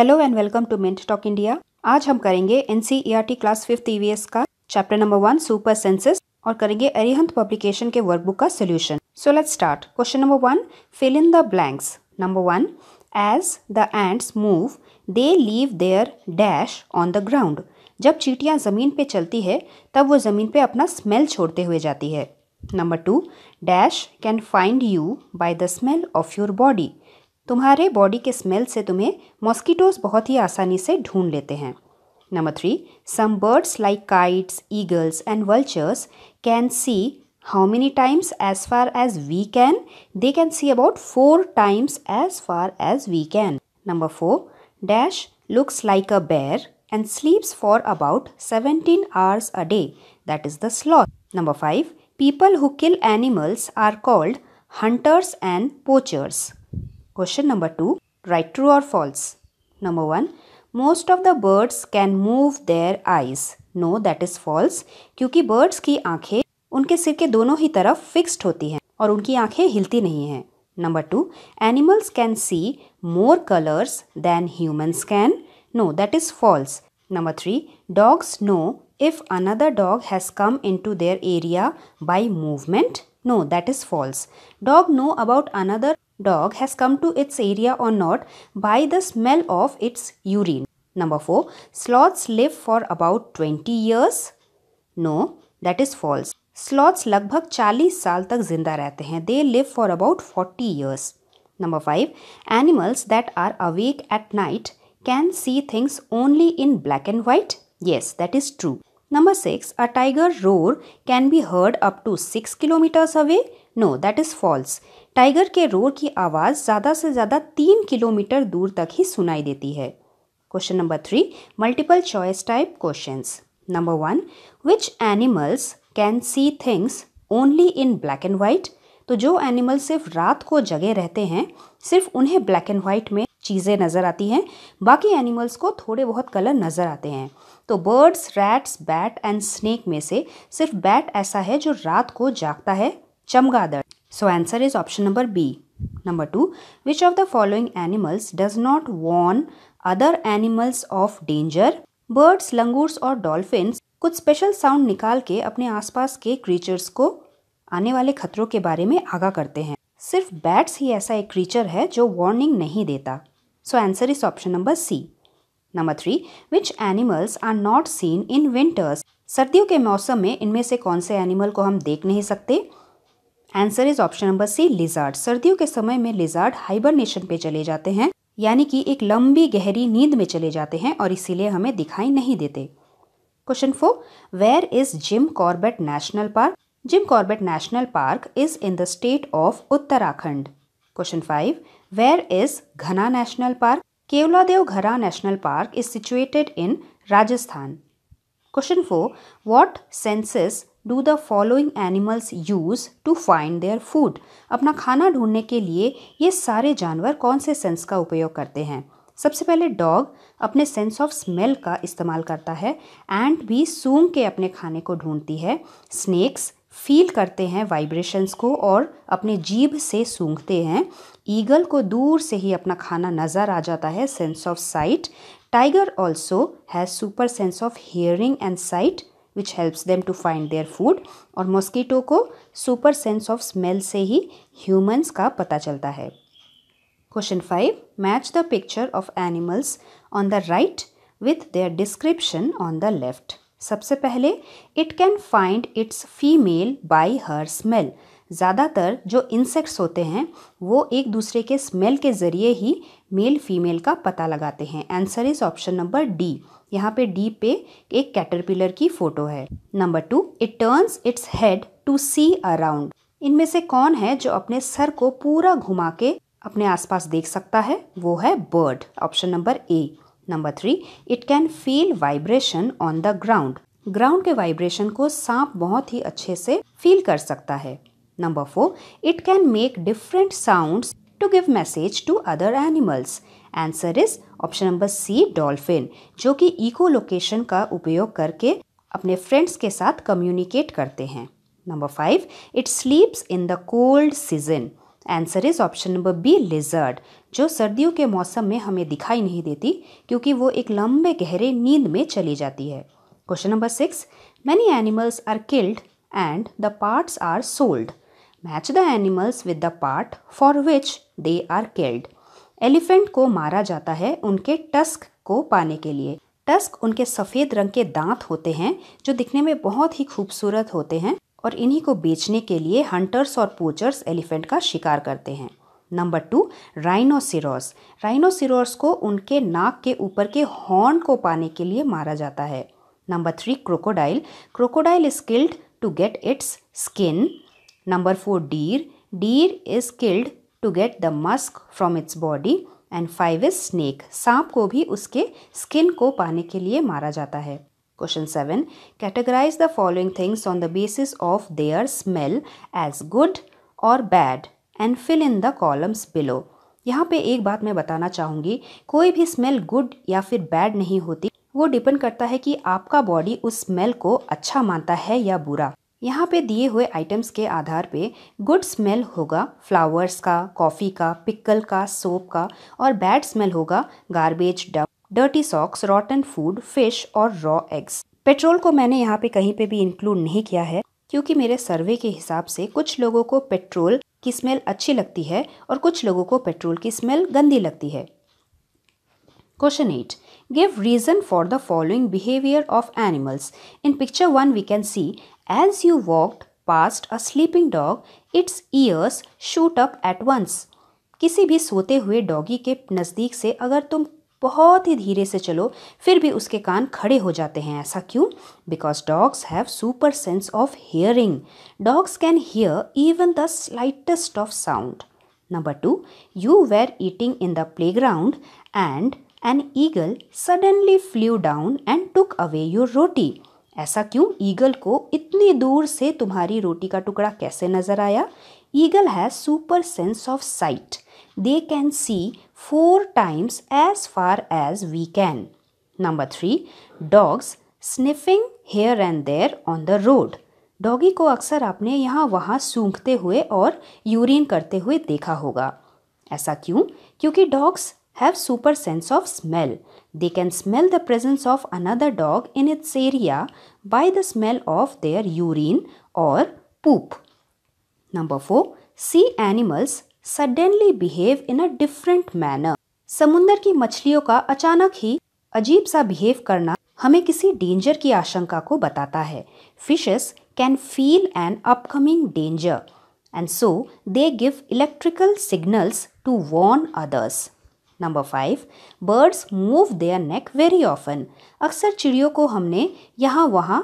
Hello and welcome to mint talk India आज हम करेंगे एनसीईआरटी क्लास फिफ्थ ईवीएस का chapter number one super senses और करेंगे अरिहंत पब्लिकेशन के वर्कबुक का solution so let start question number one fill in the blanks number one as the ants move they leave their dash on the ground जब चीटियाँ ज़मीन पे चलती है तब वो ज़मीन पे अपना स्मेल छोड़ते हुए जाती है number two dash can find you by the smell of your body तुम्हारे बॉडी के स्मेल से तुम्हें मॉस्किटोज बहुत ही आसानी से ढूंढ लेते हैं number three some birds like kites eagles and vultures can see how many times as far as we can they can see about four times as far as we can number four dash looks like a bear and sleeps for about seventeen hours a day that is the sloth number five people who kill animals are called hunters and poachers question number two write true और false. Number 1. Most of the birds can move their eyes no that is false क्योंकि birds की आंखें उनके सिर के दोनों ही तरफ fixed होती हैं और उनकी आंखें हिलती नहीं हैं number two animals can see more colours than humans can no that is false number three dogs know if another dog has come into their area by movement no that is false dog know about another dog has come to its area or not by the smell of its urine. Number 4. Sloths live for about 20 years. No, that is false. Sloths lagbhag 40 saal tak zinda They live for about 40 years. Number 5. Animals that are awake at night can see things only in black and white. Yes, that is true. Number 6. A tiger roar can be heard up to 6 kilometers away. No that is false tiger के roar की आवाज़ ज़्यादा से ज़्यादा तीन kilometre दूर तक ही सुनाई देती है question number three multiple choice type question number one which animals can see things only in black and white तो जो एनिमल सिर्फ रात को जगे रहते हैं सिर्फ उन्हें ब्लैक एंड वाइट में चीज़ें नज़र आती हैं बाकी एनिमल्स को थोड़े बहुत कलर नज़र आते हैं तो birds rats bat and snake में से सिर्फ बैट ऐसा है जो रात को जागता है चमगादड़ so answer is option number B number two which of the following animals does not warn other animals of danger birds langurs और डॉल्फिन्स कुछ स्पेशल साउंड निकाल के अपने आसपास के क्रीचर्स को आने वाले खतरों के बारे में आगाह करते हैं सिर्फ बैट्स ही ऐसा एक क्रीचर है जो वार्निंग नहीं देता so answer is option number C number three which animals are not seen in winters सर्दियों के मौसम में इनमें से कौन से एनिमल को हम देख नहीं सकते answer is option number C lizard सर्दियों के समय में लिजार्ड हाइबरनेशन पे चले जाते हैं यानी कि एक लंबी गहरी नींद में चले जाते हैं और इसीलिए हमें दिखाई नहीं देते question four where is Jim Corbett national park Jim Corbett national park is in the state of Uttarakhand question five where is Ghana national park Keoladeo घरा national park is situated in Rajasthan question four what senses do the following animals use to find their food अपना खाना ढूंढने के लिए ये सारे जानवर कौन से सेंस का उपयोग करते हैं सबसे पहले डॉग अपने सेंस ऑफ स्मेल का इस्तेमाल करता है एंड भी सूंघ के अपने खाने को ढूंढती है स्नेक्स फील करते हैं वाइब्रेशंस को और अपने जीभ से सूंघते हैं ईगल को दूर से ही अपना खाना नज़र आ जाता है sense of sight tiger also has super sense of hearing and sight which helps them to find their food और मॉस्किटो को सुपर सेंस ऑफ स्मेल से ही ह्यूमंस का पता चलता है question five match the picture of animals on the right with their description on the left सबसे पहले it can find its female by her smell ज़्यादातर जो इंसेक्ट्स होते हैं वो एक दूसरे के स्मेल के ज़रिए ही मेल फीमेल का पता लगाते हैं answer is option number D यहाँ पे डी पे एक कैटरपिलर की फ़ोटो है number two it turns its head to see around इनमें से कौन है जो अपने सर को पूरा घुमा के अपने आसपास देख सकता है वो है bird option number A number three it can feel vibration on the ground ground के वाइब्रेशन को सांप बहुत ही अच्छे से फील कर सकता है Number 4. It can make different sounds to give message to other animals. Answer is option number C dolphin जो कि इको लोकेशन का उपयोग करके अपने फ्रेंड्स के साथ कम्युनिकेट करते हैं number five it sleeps in the cold season answer is option number B lizard जो सर्दियों के मौसम में हमें दिखाई नहीं देती क्योंकि वो एक लंबे गहरे नींद में चली जाती है question number six many animals are killed and the parts are sold match the animals with the part for which they are killed elephant को मारा जाता है उनके टस्क को पाने के लिए टस्क उनके सफ़ेद रंग के दांत होते हैं जो दिखने में बहुत ही खूबसूरत होते हैं और इन्हीं को बेचने के लिए हंटर्स और पोचर्स एलिफेंट का शिकार करते हैं नंबर टू राइनोसिरोस राइनोसिरोस को उनके नाक के ऊपर के हॉर्न को पाने के लिए मारा जाता है number three crocodile crocodile is killed to get its skin number four deer deer is killed to get the musk from its body and five is snake सांप को भी उसके स्किन को पाने के लिए मारा जाता है question seven categorize the following things on the basis of their smell as good और bad and fill in the columns below यहाँ पे एक बात मैं बताना चाहूँगी कोई भी स्मेल गुड या फिर बैड नहीं होती वो डिपेंड करता है कि आपका बॉडी उस स्मेल को अच्छा मानता है या बुरा यहाँ पे दिए हुए आइटम्स के आधार पे गुड स्मेल होगा फ्लावर्स का कॉफ़ी का पिकल का सोप का और बैड स्मेल होगा garbage dump dirty socks rotten food fish और रॉ एग्स पेट्रोल को मैंने यहाँ पे कहीं पे भी इंक्लूड नहीं किया है क्योंकि मेरे सर्वे के हिसाब से कुछ लोगों को पेट्रोल की स्मेल अच्छी लगती है और कुछ लोगों को पेट्रोल की स्मेल गंदी लगती है question eight give reason for the following behaviour of animals in picture one we can see As you walked past a sleeping dog, its ears shoot up at once. किसी भी सोते हुए doggy के नज़दीक से अगर तुम बहुत ही धीरे से चलो फिर भी उसके कान खड़े हो जाते हैं ऐसा क्यों because dogs have super sense of hearing dogs can hear even the slightest of sound number two you were eating in the playground and an eagle suddenly flew down and took away your roti ऐसा क्यों eagle को इतनी दूर से तुम्हारी रोटी का टुकड़ा कैसे नजर आया eagle has super sense of sight they can see four times as far as we can number three dogs sniffing here and there on the road doggy को अक्सर आपने यहाँ वहाँ सूंघते हुए और यूरिन करते हुए देखा होगा ऐसा क्यों क्योंकि dogs have super sense of smell They can smell the presence of another dog in its area by the smell of their urine or poop. Number 4. Sea animals suddenly behave in a different manner. समुंदर की मछलियों का अचानक ही अजीब सा behave करना हमें किसी डेंजर की आशंका को बताता है fishes can feel an upcoming danger and so they give electrical signals to warn others number five birds move their neck very often अक्सर चिड़ियों को हमने यहाँ वहाँ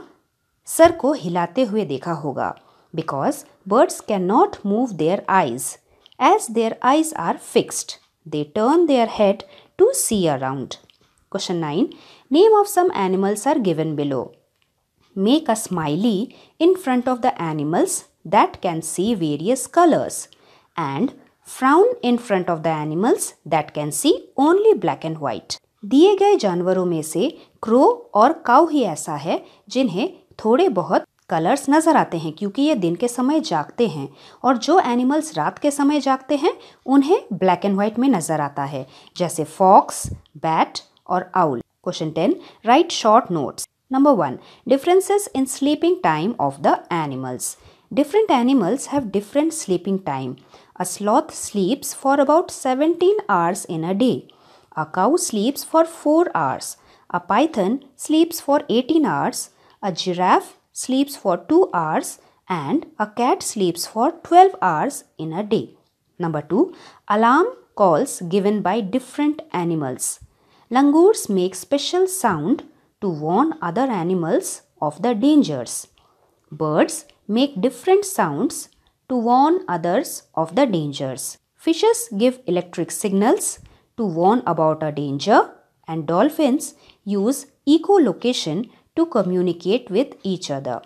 सर को हिलाते हुए देखा होगा because birds can not move their eyes as their eyes are fixed they turn their head to see around question nine name of some animals are given below make a smiley in front of the animals that can see various colours and frown in front of the animals that can see only black and white दिए गए जानवरों में से crow और cow ही ऐसा है जिन्हें थोड़े बहुत कलर्स नज़र आते हैं क्योंकि ये दिन के समय जागते हैं और जो एनिमल्स रात के समय जागते हैं उन्हें ब्लैक एंड व्हाइट में नज़र आता है जैसे फॉक्स बैट और owl question ten write short notes number one differences in sleeping time of the animals different animals have different sleeping time A sloth sleeps for about 17 hours in a day. A cow sleeps for 4 hours. A python sleeps for 18 hours. A giraffe sleeps for 2 hours. And a cat sleeps for 12 hours in a day. Number 2. Alarm calls given by different animals. Langurs make special sound to warn other animals of the dangers. Birds make different sounds to warn others of the dangers. Fishes give electric signals to warn about a danger and dolphins use echolocation to communicate with each other.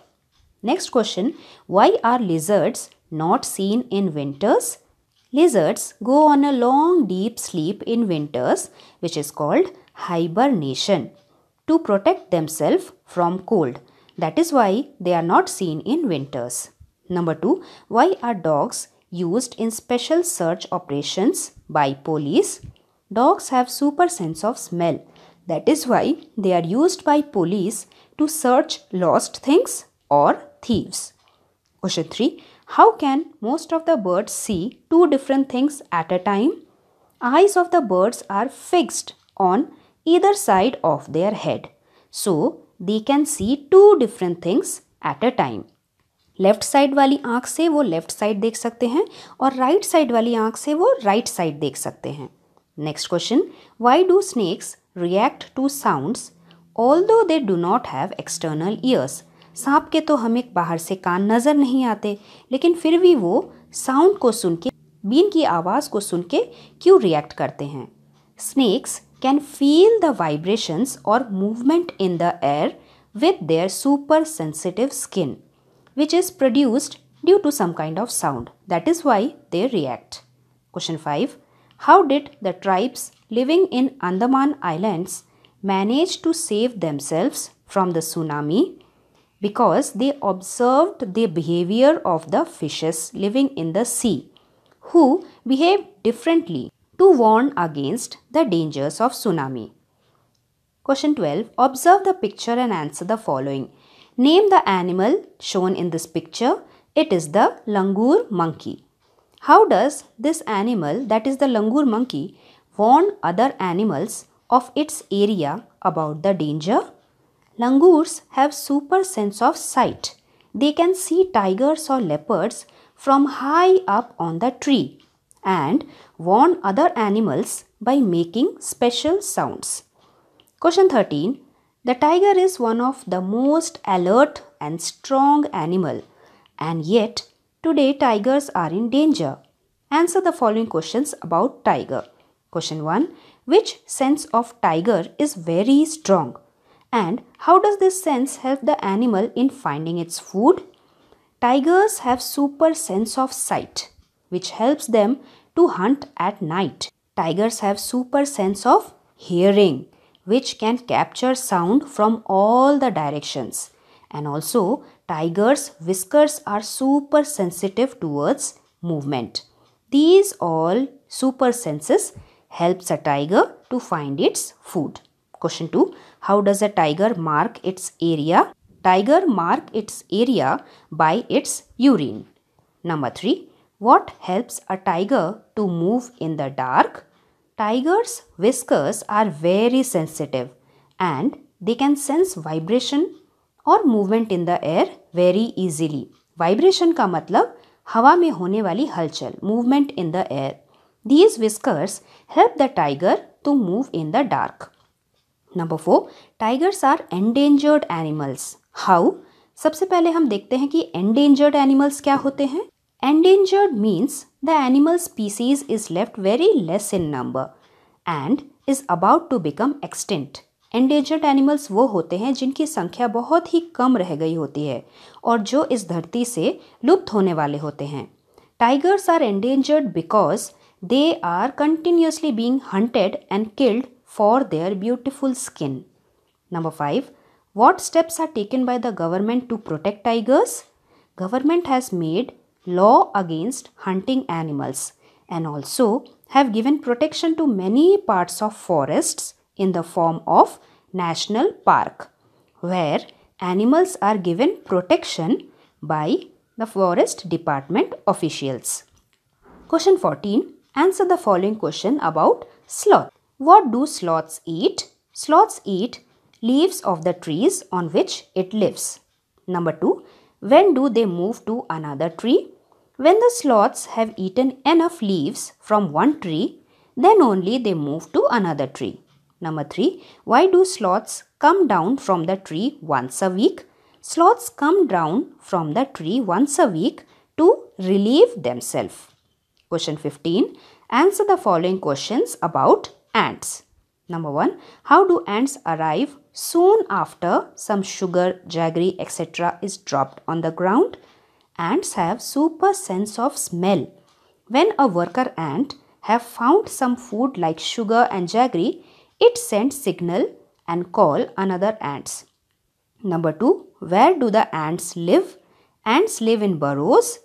Next question, why are lizards not seen in winters? Lizards go on a long deep sleep in winters which is called hibernation to protect themselves from cold. That is why they are not seen in winters. Number 2. Why are dogs used in special search operations by police? Dogs have super sense of smell. That is why they are used by police to search lost things or thieves. Question 3. How can most of the birds see two different things at a time? Eyes of the birds are fixed on either side of their head. So, they can see two different things at a time. Left side वाली आँख से वो left side देख सकते हैं और right right side वाली आँख से वो राइट right साइड देख सकते हैं next question why do snakes react to sounds although they do not have external ears सांप के तो हमें बाहर से कान नज़र नहीं आते लेकिन फिर भी वो साउंड को सुन के बीन की आवाज़ को सुन के क्यों रिएक्ट करते हैं snakes can feel the vibrations और movement in the air with their super sensitive skin which is produced due to some kind of sound. That is why they react. Question 5. How did the tribes living in Andaman Islands manage to save themselves from the tsunami? Because they observed the behavior of the fishes living in the sea who behave differently to warn against the dangers of tsunami. Question 12. Observe the picture and answer the following. Name the animal shown in this picture. It is the langur monkey. How does this animal, that is the langur monkey, warn other animals of its area about the danger? Langurs have super sense of sight. They can see tigers or leopards from high up on the tree and warn other animals by making special sounds. Question 13. The tiger is one of the most alert and strong animal and yet today tigers are in danger. Answer the following questions about tiger. Question 1. Which sense of tiger is very strong? And how does this sense help the animal in finding its food? Tigers have super sense of sight, which helps them to hunt at night. Tigers have super sense of hearing, which can capture sound from all the directions. And also, tigers' whiskers are super sensitive towards movement. These all super senses helps a tiger to find its food. Question 2. How does a tiger mark its area? Tiger mark its area by its urine. Number 3. What helps a tiger to move in the dark? Tigers' whiskers are very sensitive and they can sense vibration और movement in the air very easily vibration का मतलब हवा में होने वाली हलचल movement in the air these whiskers help the tiger to move in the dark number four tigers are endangered animals how सबसे पहले हम देखते हैं कि एंडेंजर्ड एनिमल्स क्या होते हैं endangered means the animal species is left very less in number and is about to become extinct. Endangered animals वो होते हैं जिनकी संख्या बहुत ही कम रह गई होती है और जो इस धरती से लुप्त होने वाले होते हैं tigers are endangered because they are continuously being hunted and killed for their beautiful skin number five what steps are taken by the government to protect tigers government has made law against hunting animals and also have given protection to many parts of forests in the form of national park where animals are given protection by the forest department officials. Question 14. Answer the following question about sloth. What do sloths eat? Sloths eat leaves of the trees on which it lives. Number 2. When do they move to another tree? When the sloths have eaten enough leaves from one tree, then only they move to another tree. Number 3. Why do sloths come down from the tree once a week? Sloths come down from the tree once a week to relieve themselves. Question 15. Answer the following questions about ants. Number 1. How do ants arrive Soon after, some sugar, jaggery, etc. is dropped on the ground. Ants have super sense of smell. When a worker ant have found some food like sugar and jaggery, it sends signal and call another ants. Number 2. Where do the ants live? Ants live in burrows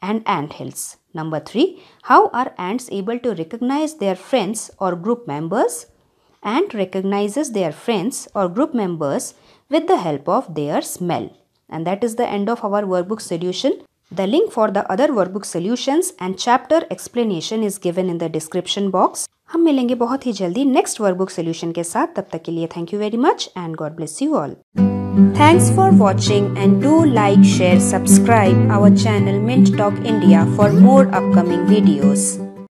and ant hills. Number 3. How are ants able to recognize their friends or group members? and recognizes their friends or group members with the help of their smell. And that is the end of our workbook solution. The link for the other workbook solutions and chapter explanation is given in the description box. हम मिलेंगे बहुत ही जल्दी next workbook solution के साथ तब तक के लिए thank you very much and God bless you all thanks for watching and do like share subscribe our channel Mint talk India for more upcoming videos